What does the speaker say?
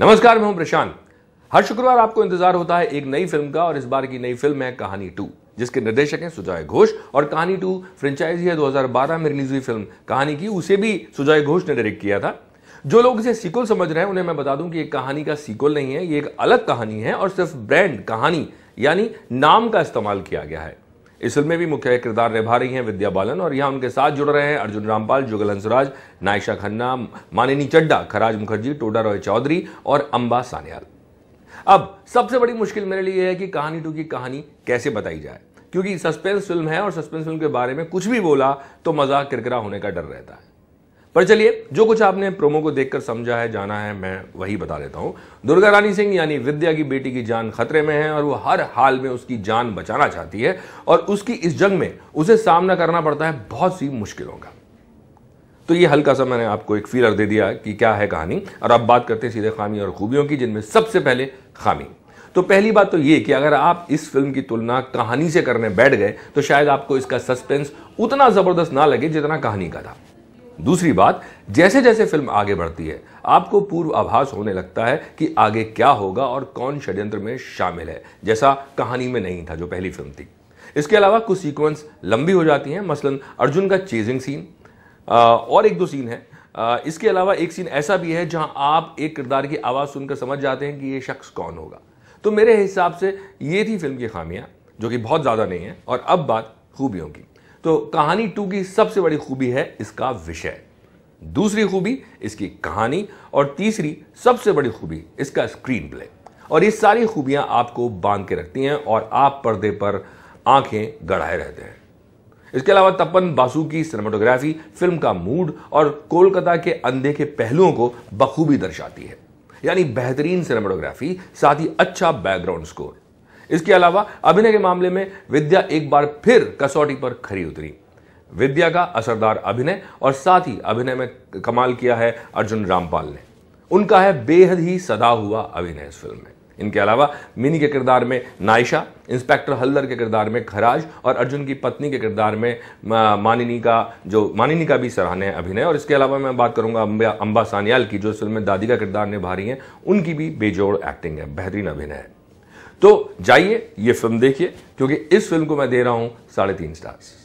नमस्कार मैं हूं प्रशांत हर शुक्रवार आपको इंतजार होता है एक नई फिल्म का और इस बार की नई फिल्म है कहानी टू जिसके निर्देशक हैं सुजाय घोष और कहानी टू फ्रेंचाइजी है 2012 में रिलीज हुई फिल्म कहानी की उसे भी सुजाय घोष ने डायरेक्ट किया था जो लोग इसे सीक्वल समझ रहे हैं उन्हें मैं बता दूं कि ये कहानी का सीक्वल नहीं है ये एक अलग कहानी है और सिर्फ ब्रांड कहानी यानी नाम का इस्तेमाल किया गया है इस फिल्म में भी मुख्य किरदार निभा रही हैं विद्या बालन और यहाँ उनके साथ जुड़ रहे हैं अर्जुन रामपाल जुगल हंसराज नायशा खन्ना मानिनी चड्डा खराज मुखर्जी टोडा रॉय चौधरी और अम्बा सान्याल अब सबसे बड़ी मुश्किल मेरे लिए है कि कहानी टू की कहानी कैसे बताई जाए क्योंकि सस्पेंस फिल्म है और सस्पेंस फिल्म के बारे में कुछ भी बोला तो मजाक किरकिरा होने का डर रहता है पर चलिए जो कुछ आपने प्रोमो को देखकर समझा है जाना है मैं वही बता देता हूँ दुर्गा रानी सिंह यानी विद्या की बेटी की जान खतरे में है और वो हर हाल में उसकी जान बचाना चाहती है और उसकी इस जंग में उसे सामना करना पड़ता है बहुत सी मुश्किलों का तो ये हल्का सा मैंने आपको एक फीलर दे दिया कि क्या है कहानी और अब बात करते हैं सीधे खामी और खूबियों की जिनमें सबसे पहले खामी तो पहली बात तो ये कि अगर आप इस फिल्म की तुलना कहानी से करने बैठ गए तो शायद आपको इसका सस्पेंस उतना ज़बरदस्त ना लगे जितना कहानी का था दूसरी बात जैसे जैसे फिल्म आगे बढ़ती है आपको पूर्व आभास होने लगता है कि आगे क्या होगा और कौन षड्यंत्र में शामिल है जैसा कहानी में नहीं था जो पहली फिल्म थी इसके अलावा कुछ सीक्वेंस लंबी हो जाती हैं मसलन अर्जुन का चेजिंग सीन और एक दो सीन है इसके अलावा एक सीन ऐसा भी है जहां आप एक किरदार की आवाज़ सुनकर समझ जाते हैं कि ये शख्स कौन होगा तो मेरे हिसाब से ये थी फिल्म की खामियां जो कि बहुत ज़्यादा नहीं है और अब बात खूबियों की तो कहानी टू की सबसे बड़ी खूबी है इसका विषय दूसरी खूबी इसकी कहानी और तीसरी सबसे बड़ी खूबी इसका स्क्रीन प्ले और ये सारी खूबियां आपको बांध के रखती हैं और आप पर्दे पर आंखें गढ़ाए रहते हैं इसके अलावा तपन बासु की सिनेमाटोग्राफी फिल्म का मूड और कोलकाता के अंधे के पहलुओं को बखूबी दर्शाती है यानी बेहतरीन सिनेमाटोग्राफी साथ ही अच्छा बैकग्राउंड स्कोर इसके अलावा अभिनय के मामले में विद्या एक बार फिर कसौटी पर खरी उतरी विद्या का असरदार अभिनय और साथ ही अभिनय में कमाल किया है अर्जुन रामपाल ने उनका है बेहद ही सदा हुआ अभिनय इस फिल्म में इनके अलावा मिनी के किरदार में नायशा इंस्पेक्टर हल्दर के किरदार में खराज और अर्जुन की पत्नी के किरदार में मानिनी का जो मानिनी का भी सराहनीय अभिनय और इसके अलावा मैं बात करूंगा अंबा सानियाल की जो इस फिल्म में दादी का किरदार निभा रही हैं उनकी भी बेजोड़ एक्टिंग है बेहतरीन अभिनय है तो जाइए ये फिल्म देखिए क्योंकि इस फिल्म को मैं दे रहा हूं साढ़े तीन स्टार्स